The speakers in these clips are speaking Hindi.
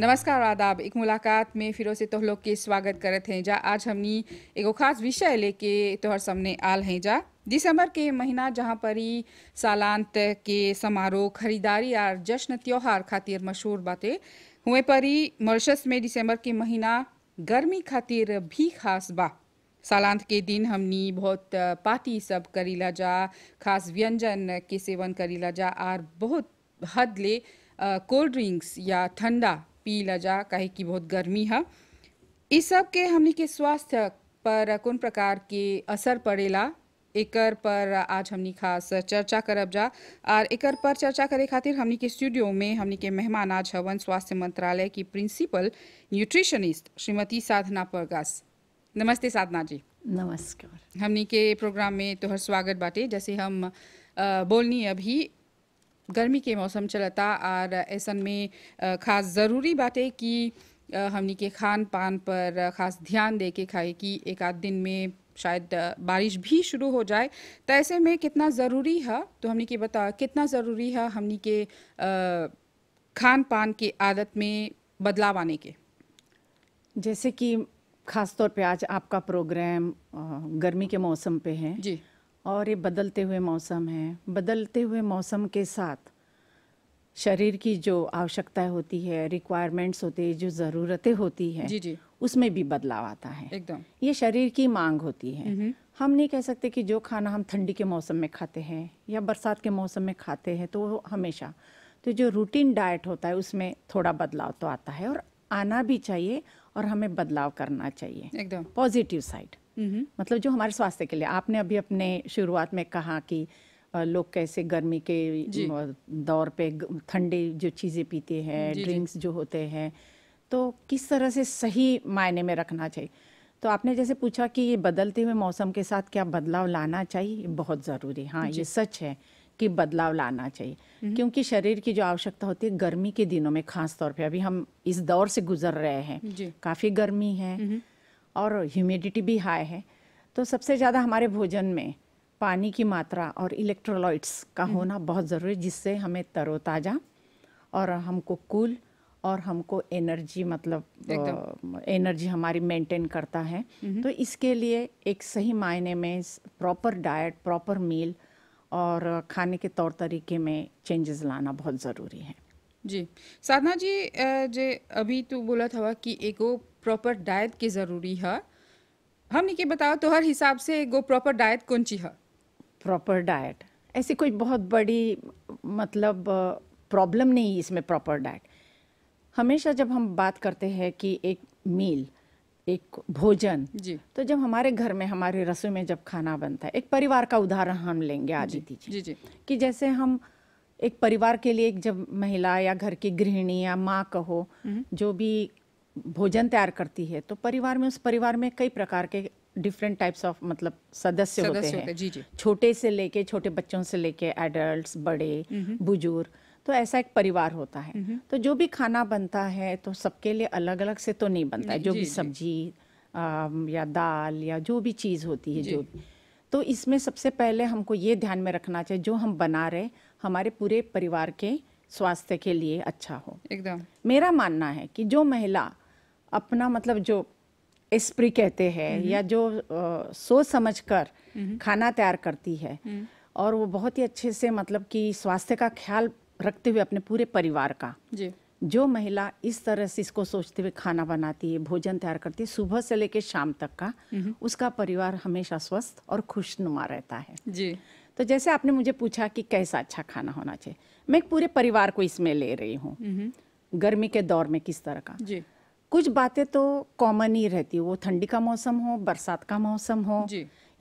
नमस्कार आदाब एक मुलाकात में फिर से तोह लोग के स्वागत करत हैं जा आज हमनी एगो खास विषय लेके तोहर सामने आल हैं जा दिसंबर के महीना जहाँ पर ही सालांत के समारोह खरीदारी और जश्न त्योहार खातिर मशहूर बातें हुए पर ही मॉरिशस में दिसंबर के महीना गर्मी खातिर भी खास बा सालांत के दिन हमनी बहुत पार्टी सब करीला जा खास व्यंजन के सेवन करीला जा और बहुत हद ले कोल्ड ड्रिंक्स या ठंडा पी जा कहे कि बहुत गर्मी है इस सब के हमने के स्वास्थ्य पर कौन प्रकार के असर पड़ेला एकर पर आज हम खास चर्चा करब जा और एकर पर चर्चा करे खातिर हमने के स्टूडियो में हमने के मेहमान आज हवन स्वास्थ्य मंत्रालय की प्रिंसिपल न्यूट्रिशनिस्ट श्रीमती साधना परगास नमस्ते साधना जी नमस्कार हमने के प्रोग्राम में तोहर स्वागत बाटे जैसे हम बोलनी अभी गर्मी के मौसम चलता और ऐसा में ख़ास ज़रूरी है कि हमनी के खान पान पर ख़ास ध्यान दे के खाए कि एक आध दिन में शायद बारिश भी शुरू हो जाए तो ऐसे में कितना ज़रूरी है तो हमने के बता कितना ज़रूरी है हमने के खान पान की आदत में बदलाव आने के जैसे कि ख़ास तौर पे आज आपका प्रोग्राम गर्मी के मौसम पे है जी और ये बदलते हुए मौसम है बदलते हुए मौसम के साथ शरीर की जो आवश्यकताएं होती है रिक्वायरमेंट्स होते हैं जो ज़रूरतें होती हैं जी जी उसमें भी बदलाव आता है एकदम ये शरीर की मांग होती है हम नहीं कह सकते कि जो खाना हम ठंडी के मौसम में खाते हैं या बरसात के मौसम में खाते हैं तो हमेशा तो जो रूटीन डाइट होता है उसमें थोड़ा बदलाव तो आता है और आना भी चाहिए और हमें बदलाव करना चाहिए एकदम पॉजिटिव साइड हम्म। मतलब जो हमारे स्वास्थ्य के लिए आपने अभी अपने शुरुआत में कहा कि लोग कैसे गर्मी के दौर पे ठंडी जो चीज़ें पीते हैं ड्रिंक्स जो होते हैं तो किस तरह से सही मायने में रखना चाहिए तो आपने जैसे पूछा कि ये बदलते हुए मौसम के साथ क्या बदलाव लाना चाहिए बहुत ज़रूरी हाँ ये सच है कि बदलाव लाना चाहिए हम्म। क्योंकि शरीर की जो आवश्यकता होती है गर्मी के दिनों में खास तौर पे अभी हम इस दौर से गुजर रहे हैं काफ़ी गर्मी है हम्म। और ह्यूमिडिटी भी हाई है तो सबसे ज़्यादा हमारे भोजन में पानी की मात्रा और इलेक्ट्रोलाइट्स का हम्म। होना बहुत ज़रूरी जिससे हमें तरोताज़ा और हमको कूल और हमको एनर्जी मतलब एनर्जी हमारी मेंटेन करता है हम्म। तो इसके लिए एक सही मायने में प्रॉपर डाइट प्रॉपर मील और खाने के तौर तरीके में चेंजेस लाना बहुत ज़रूरी है जी साधना जी जे अभी तो बोला था कि एगो प्रॉपर डाइट की ज़रूरी है हमने के बताओ हर हिसाब से गो प्रॉपर डाइट कौन सी है प्रॉपर डाइट ऐसी कोई बहुत बड़ी मतलब प्रॉब्लम नहीं इसमें प्रॉपर डाइट हमेशा जब हम बात करते हैं कि एक मील एक भोजन जी तो जब हमारे घर में हमारे रसोई में जब खाना बनता है एक परिवार का उदाहरण हम लेंगे आज जी जी जी कि जैसे हम एक परिवार के लिए एक जब महिला या घर की गृहिणी या माँ कहो जो भी भोजन तैयार करती है तो परिवार में उस परिवार में कई प्रकार के डिफरेंट टाइप्स ऑफ मतलब सदस्य होते हैं जी जी। छोटे से लेके छोटे बच्चों से लेके एडल्ट बड़े बुजुर्ग तो ऐसा एक परिवार होता है तो जो भी खाना बनता है तो सबके लिए अलग अलग से तो नहीं बनता है जो भी सब्जी या दाल या जो भी चीज़ होती है जो भी तो इसमें सबसे पहले हमको ये ध्यान में रखना चाहिए जो हम बना रहे हमारे पूरे परिवार के स्वास्थ्य के लिए अच्छा हो एकदम मेरा मानना है कि जो महिला अपना मतलब जो स्प्री कहते हैं हम्म। या जो आ, सोच समझ कर हम्म। खाना तैयार करती है हम्म। और वो बहुत ही अच्छे से मतलब कि स्वास्थ्य का ख्याल रखते हुए अपने पूरे परिवार का जी जो महिला इस तरह से इसको सोचते हुए खाना बनाती है भोजन तैयार करती है सुबह से लेकर शाम तक का उसका परिवार हमेशा स्वस्थ और खुशनुमा रहता है जी तो जैसे आपने मुझे पूछा कि कैसा अच्छा खाना होना चाहिए मैं पूरे परिवार को इसमें ले रही हूँ गर्मी के दौर में किस तरह का जी कुछ बातें तो कॉमन ही रहती वो ठंडी का मौसम हो बरसात का मौसम हो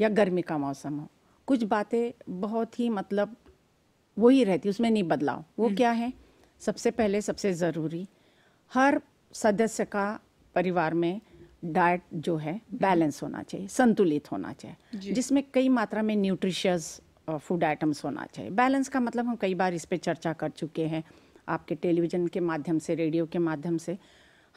या गर्मी का मौसम हो कुछ बातें बहुत ही मतलब वही रहती उसमें नहीं बदलाव वो हम्म। क्या है सबसे पहले सबसे ज़रूरी हर सदस्य का परिवार में डाइट जो है बैलेंस हम्म। होना चाहिए संतुलित होना चाहिए जिसमें कई मात्रा में न्यूट्रिशियस फूड आइटम्स होना चाहिए बैलेंस का मतलब हम कई बार इस पर चर्चा कर चुके हैं आपके टेलीविज़न के माध्यम से रेडियो के माध्यम से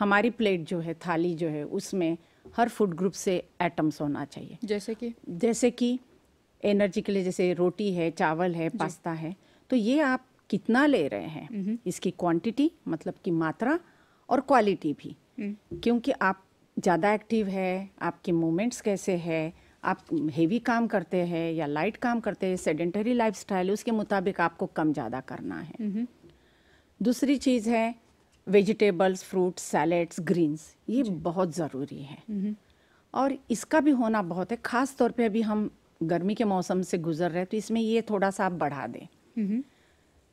हमारी प्लेट जो है थाली जो है उसमें हर फूड ग्रुप से एटम्स होना चाहिए जैसे कि जैसे कि एनर्जी के लिए जैसे रोटी है चावल है पास्ता है तो ये आप कितना ले रहे हैं इसकी क्वांटिटी मतलब की मात्रा और क्वालिटी भी हम्म। क्योंकि आप ज़्यादा एक्टिव है आपके मूवमेंट्स कैसे है आप हेवी काम करते हैं या लाइट काम करते हैं सेडेंटरी लाइफ स्टाइल उसके मुताबिक आपको कम ज़्यादा करना है दूसरी चीज़ है वेजिटेबल्स फ्रूट सैलेड्स ग्रीन्स ये बहुत ज़रूरी है और इसका भी होना बहुत है ख़ास तौर पे अभी हम गर्मी के मौसम से गुजर रहे हैं तो इसमें ये थोड़ा सा आप बढ़ा दें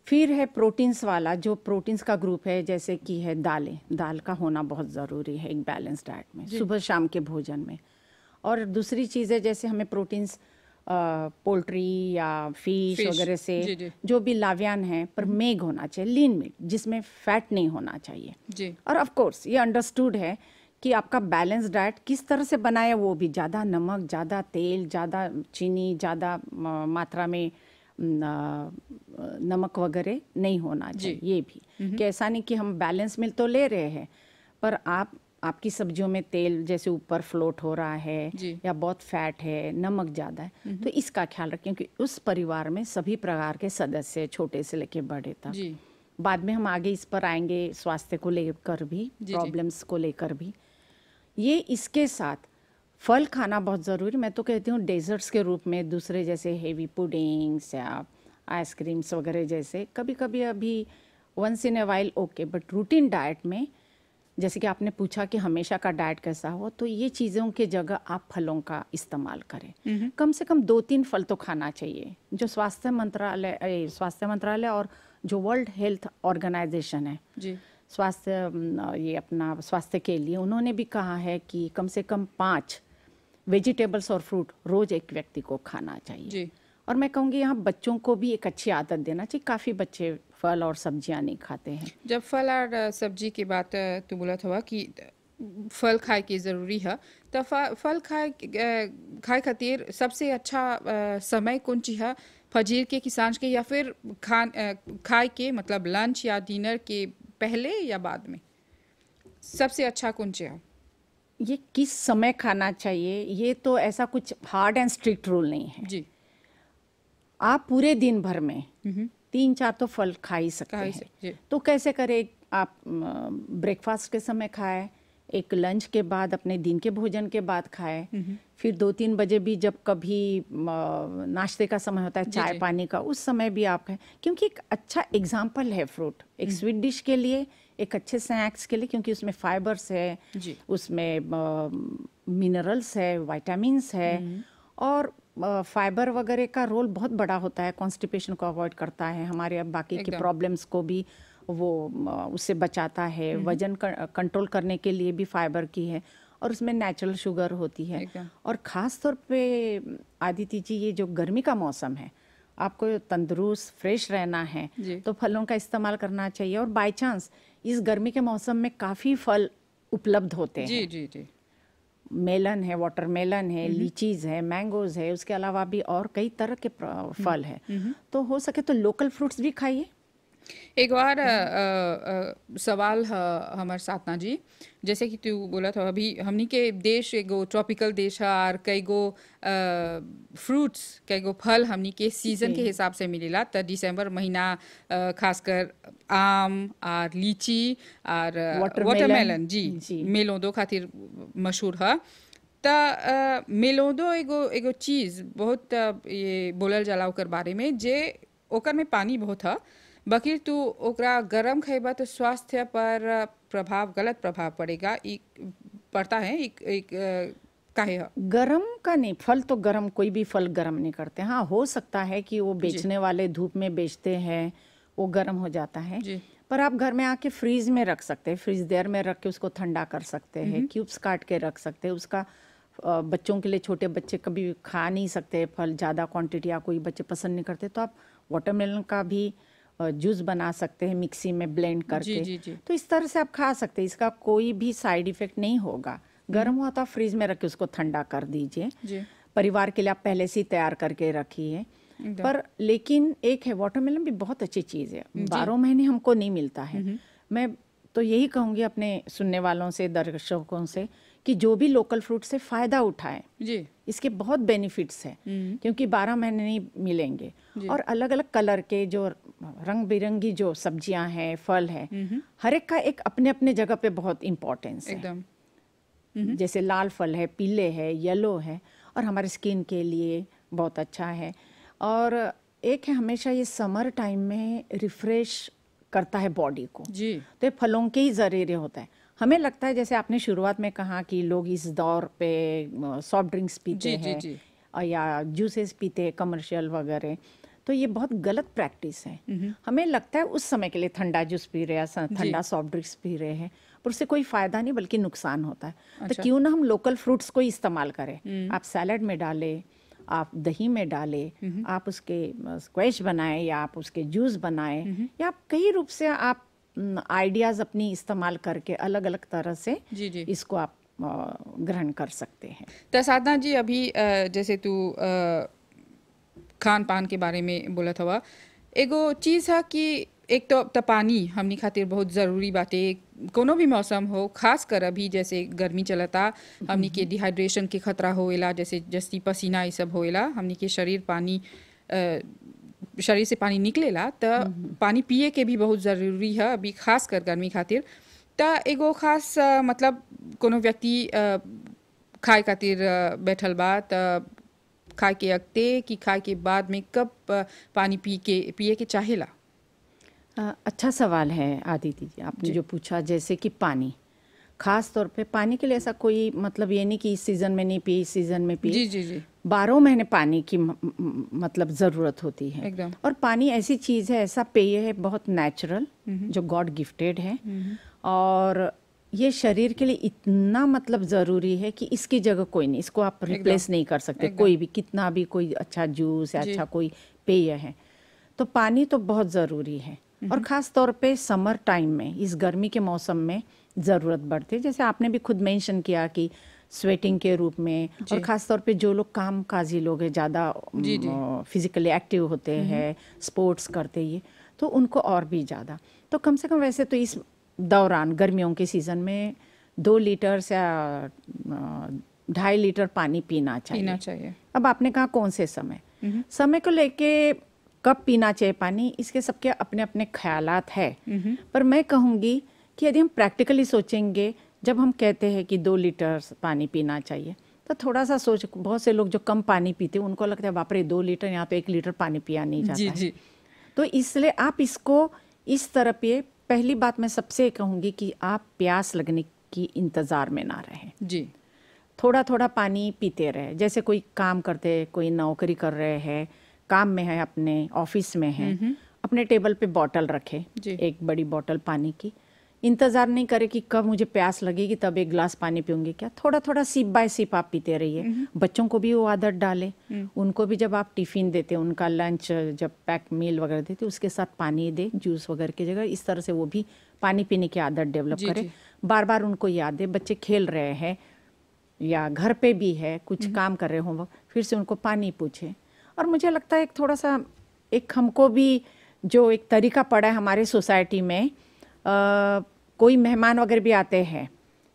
फिर है प्रोटीन्स वाला जो प्रोटीन्स का ग्रुप है जैसे कि है दालें दाल का होना बहुत ज़रूरी है एक बैलेंस डाइट में सुबह शाम के भोजन में और दूसरी चीज़ है जैसे हमें प्रोटीन्स पोल्ट्री या फिश वगैरह से जी जी। जो भी लाव्यान है पर हम्म। मेघ होना चाहिए लीन मीट जिसमें फैट नहीं होना चाहिए जी। और ऑफ कोर्स ये अंडरस्टूड है कि आपका बैलेंस डाइट किस तरह से बनाया वो भी ज़्यादा नमक ज़्यादा तेल ज़्यादा चीनी ज़्यादा मात्रा में नमक वगैरह नहीं होना चाहिए ये भी हम्म। कि ऐसा नहीं कि हम बैलेंस मिल तो ले रहे हैं पर आप आपकी सब्जियों में तेल जैसे ऊपर फ्लोट हो रहा है या बहुत फैट है नमक ज़्यादा है हम्म। तो इसका ख्याल रखें क्योंकि उस परिवार में सभी प्रकार के सदस्य छोटे से लेके बड़े तक बाद में हम आगे इस पर आएंगे स्वास्थ्य को लेकर भी प्रॉब्लम्स को लेकर भी ये इसके साथ फल खाना बहुत ज़रूरी मैं तो कहती हूँ डेजर्ट्स के रूप में दूसरे जैसे हेवी पुडिंग्स या आइसक्रीम्स वगैरह जैसे कभी कभी अभी once in a while okay but routine diet में जैसे कि आपने पूछा कि हमेशा का डाइट कैसा हो तो ये चीज़ों के जगह आप फलों का इस्तेमाल करें कम से कम दो तीन फल तो खाना चाहिए जो स्वास्थ्य मंत्रालय स्वास्थ्य मंत्रालय और जो वर्ल्ड हेल्थ ऑर्गेनाइजेशन है जी स्वास्थ्य ये अपना स्वास्थ्य के लिए उन्होंने भी कहा है कि कम से कम पाँच वेजिटेबल्स और फ्रूट रोज़ एक व्यक्ति को खाना चाहिए जी। और मैं कहूँगी यहाँ बच्चों को भी एक अच्छी आदत देना चाहिए काफ़ी बच्चे फल और सब्जियां नहीं खाते हैं जब फल और सब्जी की बात तो बोला था कि फल खाए की ज़रूरी है तो फल खाए खाए खातिर सबसे अच्छा समय कौन सी है फजीर के कि सांझ के या फिर खान खाए के मतलब लंच या डिनर के पहले या बाद में सबसे अच्छा कौन सी है ये किस समय खाना चाहिए ये तो ऐसा कुछ हार्ड एंड स्ट्रिक्ट रूल नहीं है जी आप पूरे दिन भर में हम्म। तीन चार तो फल खा ही सकते हैं तो कैसे करें आप ब्रेकफास्ट के समय खाएं एक लंच के बाद अपने दिन के भोजन के बाद खाएं फिर दो तीन बजे भी जब कभी नाश्ते का समय होता है चाय पानी का उस समय भी आप खाएं क्योंकि एक अच्छा एग्जाम्पल है फ्रूट एक स्वीट हम्म। डिश के लिए एक अच्छे स्नैक्स के लिए क्योंकि उसमें फाइबर्स है उसमें मिनरल्स है वाइटामस है हम्म। और फाइबर वगैरह का रोल बहुत बड़ा होता है कॉन्स्टिपेशन को अवॉइड करता है हमारे अब बाकी के प्रॉब्लम्स को भी वो उससे बचाता है हम्म। वजन कंट्रोल करने के लिए भी फाइबर की है और उसमें नेचुरल शुगर होती है और ख़ास तौर पे आदिति जी ये जो गर्मी का मौसम है आपको तंदुरुस्त फ्रेश रहना है तो फलों का इस्तेमाल करना चाहिए और बाई चांस इस गर्मी के मौसम में काफ़ी फल उपलब्ध होते हैं जी जी जी मेलन है वाटरमेलन है हम्म। लीचीज है मैंगोज है उसके अलावा भी और कई तरह के हम्म। फल है हम्म। तो हो सके तो लोकल फ्रूट्स भी खाइए एक बार आ, हम्म। आ, सवाल हमारे साधना जी जैसे कि तू बोला था अभी हमने के देश एगो ट्रॉपिकल देश है और कई गो फ्रूट्स कई गो फल हमने के सीजन के हिसाब से मिलेला तो दिसंबर महीना खासकर आम और लीची और वाटरमेलन जी, जी मेलों दो खातिर मशहूर है त मेलोदो एगो एगो चीज़ बहुत ये बोलल जाला बारे में जे ओकर में पानी बहुत है बकीर तू ओकरा गरम खेबा तो स्वास्थ्य पर प्रभाव गलत प्रभाव पड़ेगा एक पड़ता है एक, एक काहे गरम का नहीं फल तो गरम कोई भी फल गरम नहीं करते हाँ हो सकता है कि वो बेचने वाले धूप में बेचते हैं वो गर्म हो जाता है पर आप घर में आके फ्रीज में रख सकते हैं फ्रीज देर में रख के उसको ठंडा कर सकते हैं हम्म। क्यूब्स काट के रख सकते हैं उसका बच्चों के लिए छोटे बच्चे कभी खा नहीं सकते फल ज़्यादा क्वांटिटी या कोई बच्चे पसंद नहीं करते तो आप वाटरमेलन का भी जूस बना सकते हैं मिक्सी में ब्लेंड करके जी, जी, जी. तो इस तरह से आप खा सकते हैं इसका कोई भी साइड इफेक्ट नहीं होगा हम्म। गर्म हुआ तो फ्रिज में रख के उसको ठंडा कर दीजिए परिवार के लिए आप पहले से ही तैयार करके रखिए पर लेकिन एक है वाटरमेलन भी बहुत अच्छी चीज़ है बारह महीने हमको नहीं मिलता है हम्म। मैं तो यही कहूंगी अपने सुनने वालों से दर्शकों से कि जो भी लोकल फ्रूट से फ़ायदा उठाएं जी इसके बहुत बेनिफिट्स हैं हम्म। क्योंकि बारह महीने नहीं मिलेंगे और अलग अलग कलर के जो रंग बिरंगी जो सब्जियां हैं फल है हम्म। हर एक का एक अपने अपने जगह पे बहुत इम्पोर्टेंस है हम्म। जैसे लाल फल है पीले है येलो है और हमारे स्किन के लिए बहुत अच्छा है और एक है हमेशा ये समर टाइम में रिफ्रेश करता है बॉडी को जी तो ये फलों के ही जरिए होता है हमें लगता है जैसे आपने शुरुआत में कहा कि लोग इस दौर पे सॉफ्ट ड्रिंक्स पीते हैं या जूसेस पीते हैं कमर्शियल वगैरह तो ये बहुत गलत प्रैक्टिस है हमें लगता है उस समय के लिए ठंडा जूस पी रहे हैं ठंडा सॉफ्ट ड्रिंक्स पी रहे हैं पर उससे कोई फायदा नहीं बल्कि नुकसान होता है तो अच्छा। तो क्यों ना हम लोकल फ्रूट्स को इस्तेमाल करें हम्म। आप सैलड में डालें आप दही में डालें आप उसके स्क्वैश बनाएं या आप उसके जूस बनाएं या आप कई रूप से आप आइडियाज़ अपनी इस्तेमाल करके अलग अलग तरह से जी जी इसको आप ग्रहण कर सकते हैं साधना जी अभी जैसे तू खान पान के बारे में बोला था एगो चीज़ है कि एक तो पानी हमने खातिर बहुत ज़रूरी बातें कोनो भी मौसम हो खास कर अभी जैसे गर्मी चलता हमने के डिहाइड्रेशन हम्म। के खतरा होएला जैसे जस्ती पसीना ये सब होएला हमने के शरीर पानी शरीर से पानी निकलेला तो पानी पिए के भी बहुत ज़रूरी है अभी खास कर गर्मी खातिर तो एगो खास मतलब कोनो व्यक्ति खाए खातिर बैठल बा तो खाए के अगते कि खाए के बाद में कब पानी पी के पिए के चाहेला अच्छा सवाल है आदिति जी आपने जो पूछा जैसे कि पानी खास तौर पे पानी के लिए ऐसा कोई मतलब ये नहीं कि इस सीज़न में नहीं पी इस सीज़न में पी जी जी जी बारह महीने पानी की मतलब ज़रूरत होती है एकदम और पानी ऐसी चीज़ है ऐसा पेय है बहुत नेचुरल जो गॉड गिफ्टेड है और ये शरीर के लिए इतना मतलब ज़रूरी है कि इसकी जगह कोई नहीं इसको आप रिप्लेस नहीं कर सकते कोई भी कितना भी कोई अच्छा जूस या अच्छा कोई पेय है तो पानी तो बहुत ज़रूरी है और ख़ास तौर पे समर टाइम में इस गर्मी के मौसम में ज़रूरत बढ़ती है जैसे आपने भी खुद मेंशन किया कि स्वेटिंग के रूप में और ख़ास तौर पे जो लोग काम काजी लोग हैं ज़्यादा फिज़िकली एक्टिव होते हम्म। हैं स्पोर्ट्स करते ये तो उनको और भी ज़्यादा तो कम से कम वैसे तो इस दौरान गर्मियों के सीज़न में दो लीटर से ढाई लीटर पानी पीना चाहिए पीना चाहिए अब आपने कहा कौन से समय हम्म। समय को लेके कब पीना चाहिए पानी इसके सबके अपने अपने ख्यालात है हम्म। पर मैं कहूँगी कि यदि हम प्रैक्टिकली सोचेंगे जब हम कहते हैं कि दो लीटर पानी पीना चाहिए तो थोड़ा सा सोच बहुत से लोग जो कम पानी पीते उनको लगता है बापरे दो लीटर यहाँ पे एक लीटर पानी पिया नहीं जाता जी, जी. तो इसलिए आप इसको इस तरह पिए पहली बात मैं सबसे कहूँगी कि आप प्यास लगने की इंतज़ार में ना रहें जी थोड़ा थोड़ा पानी पीते रहे जैसे कोई काम करते कोई नौकरी कर रहे हैं काम में है अपने ऑफिस में है हम्म, हम्म। अपने टेबल पे बॉटल रखे एक बड़ी बॉटल पानी की इंतज़ार नहीं करे कि कब मुझे प्यास लगेगी तब एक ग्लास पानी पीऊंगी क्या थोड़ा थोड़ा सिप बाय सिप आप पीते रहिए हम्म। बच्चों को भी वो आदत डाले हम्म। उनको भी जब आप टिफ़िन देते उनका लंच जब पैक मील वगैरह देते उसके साथ पानी दे जूस वगैरह की जगह इस तरह से वो भी पानी पीने की आदत डेवलप करे बार बार उनको याद दे बच्चे खेल रहे हैं या घर पे भी है कुछ हम्म। काम कर रहे हों फिर से उनको पानी पूछे और मुझे लगता है एक थोड़ा सा एक हमको भी जो एक तरीका पड़ा है हमारे सोसाइटी में कोई मेहमान वगैरह भी आते हैं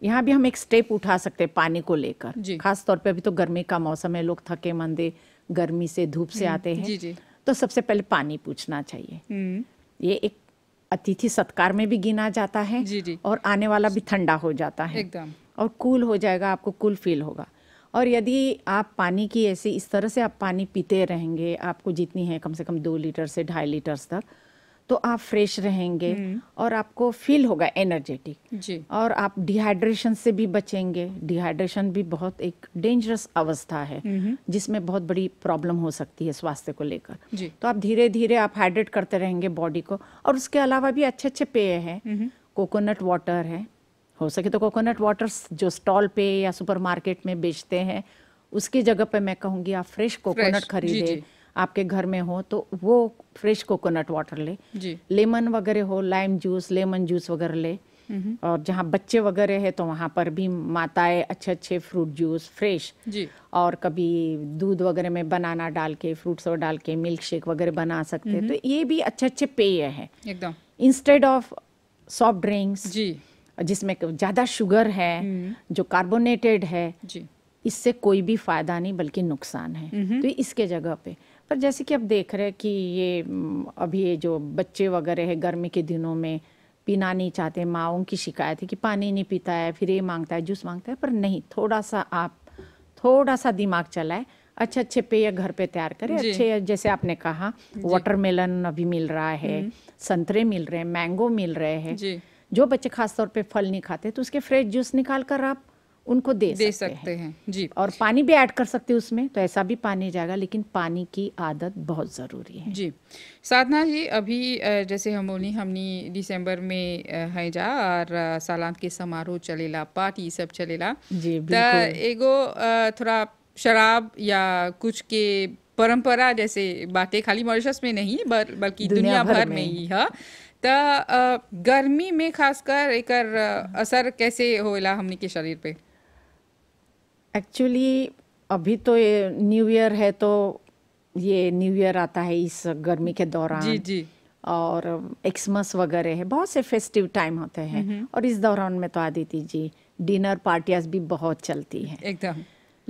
यहाँ भी हम एक स्टेप उठा सकते हैं पानी को लेकर खास तौर पे अभी तो गर्मी का मौसम है लोग थके मंदे गर्मी से धूप से हम्म, आते हैं जी जी। तो सबसे पहले पानी पूछना चाहिए हम्म। ये एक अतिथि सत्कार में भी गिना जाता है जी जी। और आने वाला भी ठंडा हो जाता है एकदम और कूल हो जाएगा आपको कूल फील होगा और यदि आप पानी की ऐसी इस तरह से आप पानी पीते रहेंगे आपको जितनी है कम से कम दो लीटर से ढाई लीटर तक तो आप फ्रेश रहेंगे हम्म। और आपको फील होगा एनर्जेटिक और आप डिहाइड्रेशन से भी बचेंगे डिहाइड्रेशन भी बहुत एक डेंजरस अवस्था है हम्म। जिसमें बहुत बड़ी प्रॉब्लम हो सकती है स्वास्थ्य को लेकर तो आप धीरे धीरे आप हाइड्रेट करते रहेंगे बॉडी को और उसके अलावा भी अच्छे अच्छे पेय हैं कोकोनट हम्म। वाटर है हो सके तो कोकोनट वाटर जो स्टॉल पे या सुपर में बेचते हैं उसकी जगह पे मैं कहूँगी आप फ्रेश कोकोनट खरीदे आपके घर में हो तो वो फ्रेश कोकोनट वाटर ले लेमन वगैरह हो लाइम जूस लेमन जूस वगैरह ले और जहाँ बच्चे वगैरह है तो वहाँ पर भी माताएं अच्छे अच्छे फ्रूट जूस फ्रेश जी और कभी दूध वगैरह में बनाना डाल के फ्रूट्स और डाल के मिल्क शेक वगैरह बना सकते हैं तो ये भी अच्छे अच्छे पेय है एकदम इंस्टेड ऑफ सॉफ्ट ड्रिंक्स जी जिसमें ज़्यादा शुगर है हम्म। जो कार्बोनेटेड है जी इससे कोई भी फायदा नहीं बल्कि नुकसान है तो इसके जगह पे पर जैसे कि आप देख रहे हैं कि ये अभी ये जो बच्चे वगैरह है गर्मी के दिनों में पीना नहीं चाहते माओं की शिकायत है कि पानी नहीं पीता है फिर ये मांगता है जूस मांगता है पर नहीं थोड़ा सा आप थोड़ा सा दिमाग चलाए अच्छे अच्छे पेय घर पे तैयार करें अच्छे जैसे आपने कहा वाटरमेलन अभी मिल रहा है हम्म। संतरे मिल रहे हैं मैंगो मिल रहे हैं जो बच्चे खासतौर पे फल नहीं खाते तो उसके फ्रेश जूस निकाल कर आप उनको दे, दे सकते, सकते हैं।, हैं जी और पानी भी ऐड कर सकते हैं उसमें तो ऐसा भी पानी जाएगा लेकिन पानी की आदत बहुत ज़रूरी है जी साधना जी अभी जैसे हमोनी हमने दिसंबर में है जा और सालान के समारोह चलेला पार्टी सब चलेला जी एगो थोड़ा शराब या कुछ के परंपरा जैसे बातें खाली मॉरिशस में नहीं बर, बल्कि दुनिया, दुनिया भर, भर में ही है हाँ। त गर्मी में खासकर एक असर कैसे होला हमने के शरीर पे एक्चुअली अभी तो ये न्यू ईयर है तो ये न्यू ईयर आता है इस गर्मी के दौरान जी जी और एक्समस वगैरह है बहुत से फेस्टिव टाइम होते हैं और इस दौरान में तो आदिति जी डिनर पार्टियाज भी बहुत चलती हैं एकदम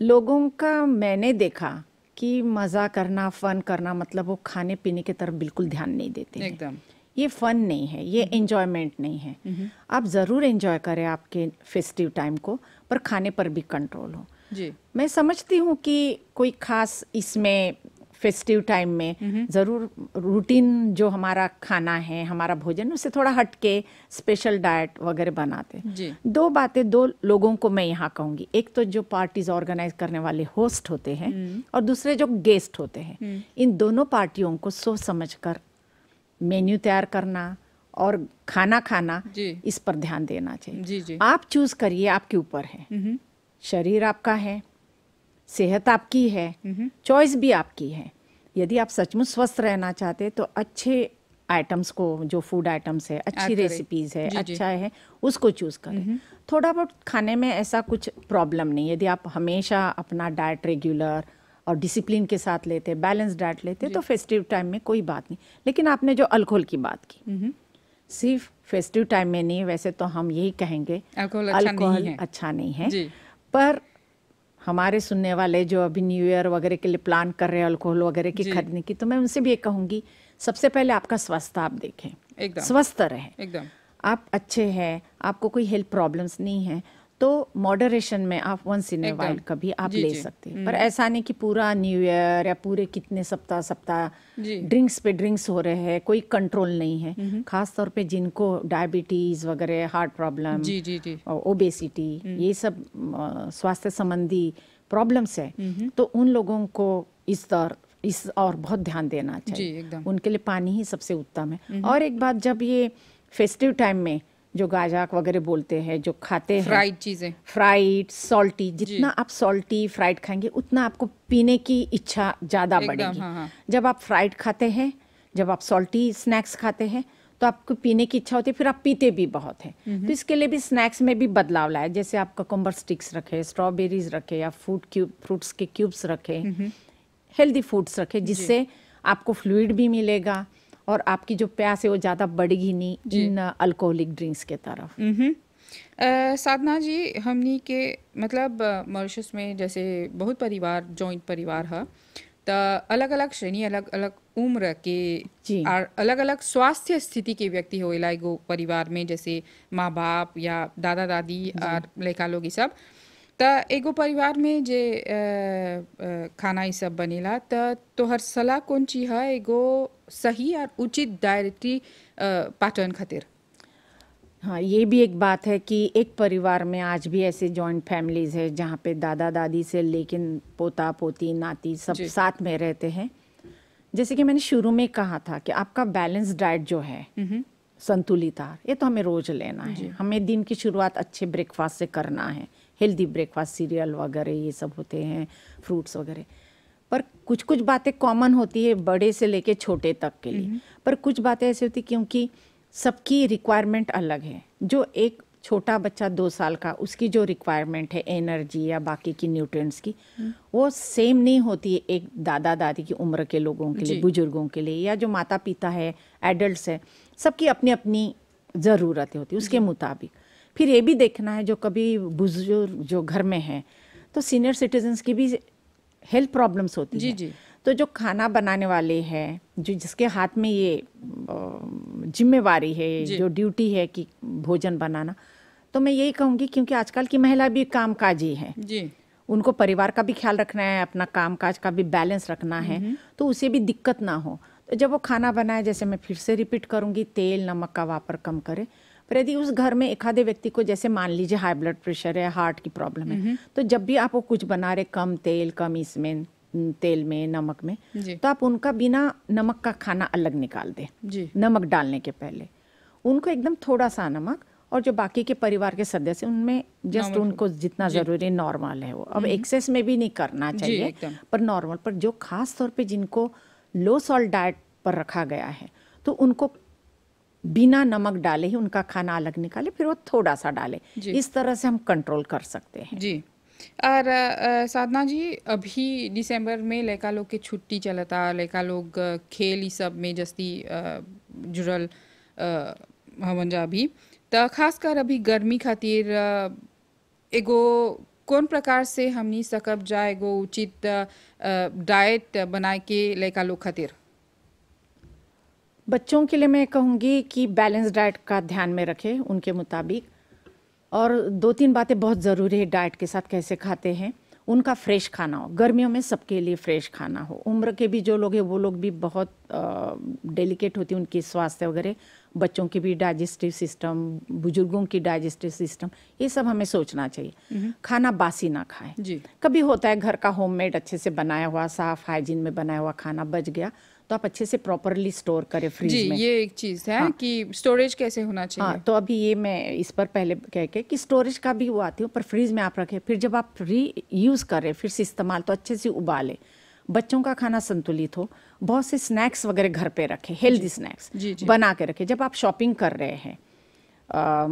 लोगों का मैंने देखा कि मज़ा करना फन करना मतलब वो खाने पीने की तरफ बिल्कुल ध्यान नहीं देते एकदम ये फन नहीं है ये इन्जॉयमेंट हम्म। नहीं है हम्म। आप ज़रूर इन्जॉय करें आपके फेस्टिव टाइम को पर खाने पर भी कंट्रोल हो जी मैं समझती हूँ कि कोई खास इसमें फेस्टिव टाइम में हम्म। ज़रूर रूटीन जो हमारा खाना है हमारा भोजन उससे थोड़ा हट के स्पेशल डाइट वगैरह बनाते जी दो बातें दो लोगों को मैं यहाँ कहूँगी एक तो जो पार्टीज ऑर्गेनाइज करने वाले होस्ट होते हैं और दूसरे जो गेस्ट होते हैं इन दोनों पार्टियों को सोच समझ कर मेन्यू तैयार करना और खाना खाना इस पर ध्यान देना चाहिए जी जी आप चूज करिए आपके ऊपर है शरीर आपका है सेहत आपकी है चॉइस भी आपकी है यदि आप सचमुच स्वस्थ रहना चाहते तो अच्छे आइटम्स को जो फूड आइटम्स है अच्छी रेसिपीज है जी, अच्छा जी. है उसको चूज करें थोड़ा बहुत खाने में ऐसा कुछ प्रॉब्लम नहीं यदि आप हमेशा अपना डाइट रेगुलर और डिसिप्लिन के साथ लेते हैं बैलेंस डाइट लेते तो फेस्टिव टाइम में कोई बात नहीं लेकिन आपने जो अल्कोहल की बात की हम्म हम्म। सिर्फ फेस्टिव टाइम में नहीं वैसे तो हम यही कहेंगे अल्कोहल अच्छा, नहीं, है। अच्छा नहीं है पर हमारे सुनने वाले जो अभी न्यू ईयर वगैरह के लिए प्लान कर रहे हैं अल्कोहल वगैरह की खरीदने की तो मैं उनसे भी ये कहूँगी सबसे पहले आपका स्वस्थ आप देखें स्वस्थ रहें आप अच्छे हैं आपको कोई हेल्थ प्रॉब्लम्स नहीं है तो मॉडरेशन में आप वंस इन वाइल कभी आप ले सकते हैं हम्म। पर ऐसा नहीं कि पूरा न्यू ईयर या पूरे कितने सप्ताह सप्ताह ड्रिंक्स पे ड्रिंक्स हो रहे हैं कोई कंट्रोल नहीं है हम्म। खास तौर पे जिनको डायबिटीज वगैरह हार्ट प्रॉब्लम ओबेसिटी ये सब स्वास्थ्य संबंधी प्रॉब्लम्स है हम्म, तो उन लोगों को इस दौर इस और बहुत ध्यान देना चाहिए उनके लिए पानी ही सबसे उत्तम है और एक बात जब ये फेस्टिव टाइम में जो गाजाक वगैरह बोलते हैं जो खाते हैं फ्राइड चीज़ें फ्राइड सॉल्टी जितना आप सॉल्टी फ्राइड खाएंगे उतना आपको पीने की इच्छा ज़्यादा बढ़ेगी हाँ, हाँ. जब आप फ्राइड खाते हैं जब आप सॉल्टी स्नैक्स खाते हैं तो आपको पीने की इच्छा होती है फिर आप पीते भी बहुत हैं तो इसके लिए भी स्नैक्स में भी बदलाव लाए जैसे आप ककुम्बर स्टिक्स रखे स्ट्रॉबेरीज रखे या फ्रूट क्यूब फ्रूट्स के क्यूब्स रखे हेल्दी फूड्स रखे जिससे आपको फ्लूड भी मिलेगा और आपकी जो प्यास है वो ज़्यादा बढ़ेगी नहीं इन अल्कोहलिक ड्रिंक्स के तरफ साधना जी हमनी के मतलब मॉरिशस में जैसे बहुत परिवार जॉइंट परिवार है तो अलग अलग श्रेणी अलग अलग उम्र के और अलग अलग स्वास्थ्य स्थिति के व्यक्ति हो एगो परिवार में जैसे माँ बाप या दादा दादी और लड़का लोग ये सब तो एगो परिवार में जे खाना ये सब बनेला तो तोहर सलाह कौन चीज है एगो सही और उचित डायरेक्टरी पाचन खातिर हाँ ये भी एक बात है कि एक परिवार में आज भी ऐसे जॉइंट फैमिलीज़ है जहाँ पे दादा दादी से लेकिन पोता पोती नाती सब साथ में रहते हैं जैसे कि मैंने शुरू में कहा था कि आपका बैलेंस डाइट जो है हम्म। संतुलित आहार ये तो हमें रोज लेना है हमें दिन की शुरुआत अच्छे ब्रेकफास्ट से करना है हेल्दी ब्रेकफास्ट सीरियल वगैरह ये सब होते हैं फ्रूट्स वगैरह पर कुछ कुछ बातें कॉमन होती है बड़े से लेके छोटे तक के लिए हम्म। पर कुछ बातें ऐसी होती क्योंकि सबकी रिक्वायरमेंट अलग है जो एक छोटा बच्चा दो साल का उसकी जो रिक्वायरमेंट है एनर्जी या बाकी की न्यूट्रिएंट्स की हम्म। वो सेम नहीं होती है एक दादा दादी की उम्र के लोगों के लिए बुजुर्गों के लिए या जो माता पिता है एडल्ट है सबकी अपनी अपनी ज़रूरतें होती है उसके मुताबिक फिर ये भी देखना है जो कभी बुजुर्ग जो घर में है तो सीनियर सिटीजन्स की भी हेल्थ प्रॉब्लम्स होती जी है जी तो जो खाना बनाने वाले हैं जो जिसके हाथ में ये जिम्मेवारी है जो ड्यूटी है कि भोजन बनाना तो मैं यही कहूँगी क्योंकि आजकल की महिला भी काम काजी है जी उनको परिवार का भी ख्याल रखना है अपना काम काज का भी बैलेंस रखना है हम्म, हम्म। तो उसे भी दिक्कत ना हो तो जब वो खाना बनाए जैसे मैं फिर से रिपीट करूँगी तेल नमक का वापर कम करें पर यदि उस घर में एक आधे व्यक्ति को जैसे मान लीजिए हाई ब्लड प्रेशर है हार्ट की प्रॉब्लम है हम्म। तो जब भी आप वो कुछ बना रहे कम तेल कम इसमें तेल में नमक में तो आप उनका बिना नमक का खाना अलग निकाल दें नमक डालने के पहले उनको एकदम थोड़ा सा नमक और जो बाकी के परिवार के सदस्य उनमें जस्ट उनको जितना जरूरी नॉर्मल है वो अब एक्सेस हम्म। में भी नहीं करना चाहिए पर नॉर्मल पर जो खास तौर पे जिनको लो सॉल्ट डाइट पर रखा गया है तो उनको बिना नमक डाले ही उनका खाना अलग निकाले फिर वो थोड़ा सा डाले इस तरह से हम कंट्रोल कर सकते हैं जी और साधना जी अभी दिसंबर में लड़का लोग के छुट्टी चलता लड़का लोग खेल ही सब में जस्ती जुड़ल हमन जा अभी तो खासकर अभी गर्मी खातिर एगो कौन प्रकार से हमनी सकब जाए एगो उचित डाइट बनाए के लड़का लोग खातिर बच्चों के लिए मैं कहूँगी कि बैलेंस डाइट का ध्यान में रखें उनके मुताबिक और दो तीन बातें बहुत ज़रूरी है डाइट के साथ कैसे खाते हैं उनका फ्रेश खाना हो गर्मियों में सबके लिए फ्रेश खाना हो उम्र के भी जो लोग हैं वो लोग भी बहुत डेलिकेट होती है उनकी स्वास्थ्य वगैरह बच्चों की भी डाइजेस्टिव सिस्टम बुजुर्गों की डाइजेस्टिव सिस्टम ये सब हमें सोचना चाहिए हम्म। खाना बासी ना खाएं कभी होता है घर का होममेड अच्छे से बनाया हुआ साफ हाइजीन में बनाया हुआ खाना बच गया तो आप अच्छे से प्रॉपरली स्टोर करें फ्रिज में ये एक चीज़ है हाँ, कि स्टोरेज कैसे होना चाहिए हाँ तो अभी ये मैं इस पर पहले कह के कि स्टोरेज का भी वो आती हूँ पर फ्रिज में आप रखें फिर जब आप री यूज़ करें फिर से इस्तेमाल तो अच्छे से उबालें बच्चों का खाना संतुलित हो बहुत से स्नैक्स वगैरह घर पे रखें हेल्दी स्नैक्स बना के रखें जब आप शॉपिंग कर रहे हैं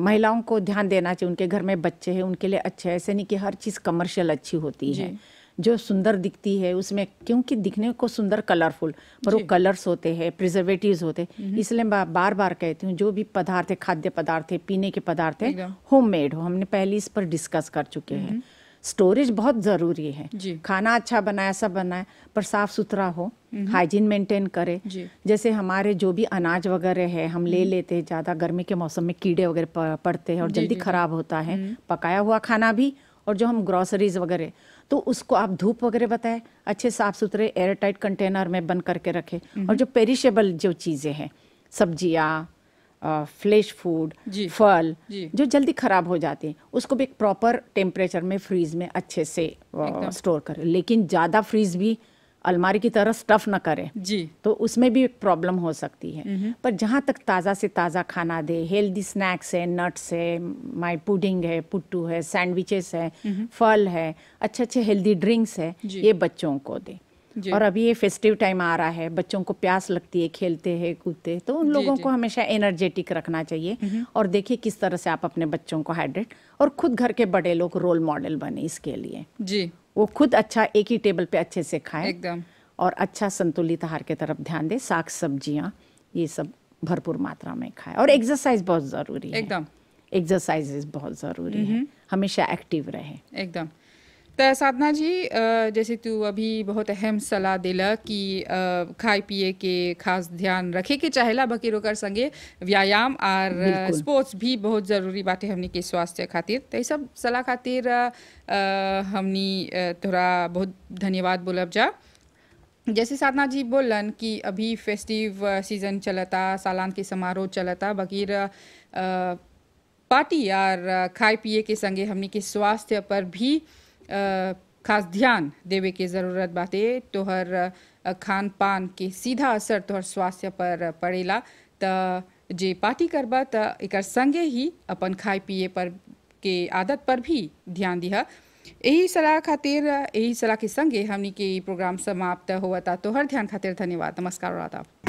महिलाओं को ध्यान देना चाहिए उनके घर में बच्चे हैं उनके लिए अच्छे ऐसे नहीं कि हर चीज़ कमर्शियल अच्छी होती है जो सुंदर दिखती है उसमें क्योंकि दिखने को सुंदर कलरफुल पर वो कलर्स होते हैं प्रिजर्वेटिव्स होते हैं हम्म। इसलिए मैं बार बार कहती हूँ जो भी पदार्थ खाद्य पदार्थ है पीने के पदार्थ है होम मेड हो हमने पहले इस पर डिस्कस कर चुके हैं स्टोरेज हम्म। बहुत ज़रूरी है खाना अच्छा बनाया सब बनाए पर साफ सुथरा हो हाइजीन हम्म। मेंटेन करे जैसे हमारे जो भी अनाज वगैरह है हम ले लेते हैं ज़्यादा गर्मी के मौसम में कीड़े वगैरह पड़ते हैं और जल्दी खराब होता है पकाया हुआ खाना भी और जो हम ग्रॉसरीज वगैरह तो उसको आप धूप वगैरह बताएं अच्छे साफ सुथरे एयरटाइट कंटेनर में बंद करके रखें और जो पेरिशेबल जो चीज़ें हैं सब्जियाँ फ्लेश फूड फल जो जल्दी ख़राब हो जाते हैं उसको भी एक प्रॉपर टेम्परेचर में फ्रीज में अच्छे से स्टोर करें लेकिन ज़्यादा फ्रीज भी अलमारी की तरह स्टफ ना करें जी तो उसमें भी एक प्रॉब्लम हो सकती है हम्म हम्म। पर जहाँ तक ताज़ा से ताज़ा खाना दे हेल्दी स्नैक्स है नट्स है माय पुडिंग है पुट्टू है सैंडविचेस है हम्म फल है अच्छे अच्छे हेल्दी ड्रिंक्स है ये बच्चों को दे और अभी ये फेस्टिव टाइम आ रहा है बच्चों को प्यास लगती है खेलते हैं कूदते तो उन लोगों को हमेशा एनर्जेटिक रखना चाहिए और देखिए किस तरह से आप अपने बच्चों को हाइड्रेट और खुद घर के बड़े लोग रोल मॉडल बने इसके लिए जी वो खुद अच्छा एक ही टेबल पे अच्छे से खाए एकदम और अच्छा संतुलित आहार के तरफ ध्यान दे साग सब्जियाँ ये सब भरपूर मात्रा में खाए और एक्सरसाइज बहुत ज़रूरी है एकदम एक्सरसाइज बहुत ज़रूरी है हम्म। हमेशा एक्टिव रहे एकदम तो साधना जी जैसे तू अभी बहुत अहम सलाह दिल कि खाए पिए के खास ध्यान रखे के चाहेला बाकी रोकर संगे व्यायाम और स्पोर्ट्स भी बहुत ज़रूरी है हमने के स्वास्थ्य खातिर तो सब सलाह खातिर हमनी थोड़ा बहुत धन्यवाद बोलब जा जैसे साधना जी बोलन कि अभी फेस्टिव सीजन चलता सालान के समारोह चलता बगैर पार्टी और खाए पिए के संगे हमने के स्वास्थ्य पर भी ख़ास ध्यान देवे के ज़रूरत बाते तोहर खान पान के सीधा असर तोहर स्वास्थ्य पर पड़ेला त जे पार्टी करबा त एक संगे ही अपन खाए पिए पर के आदत पर भी ध्यान दीह यही सलाह खातिर यही सलाह के संगे हमनी के प्रोग्राम समाप्त होता तोहर ध्यान खातिर धन्यवाद नमस्कार और आदाब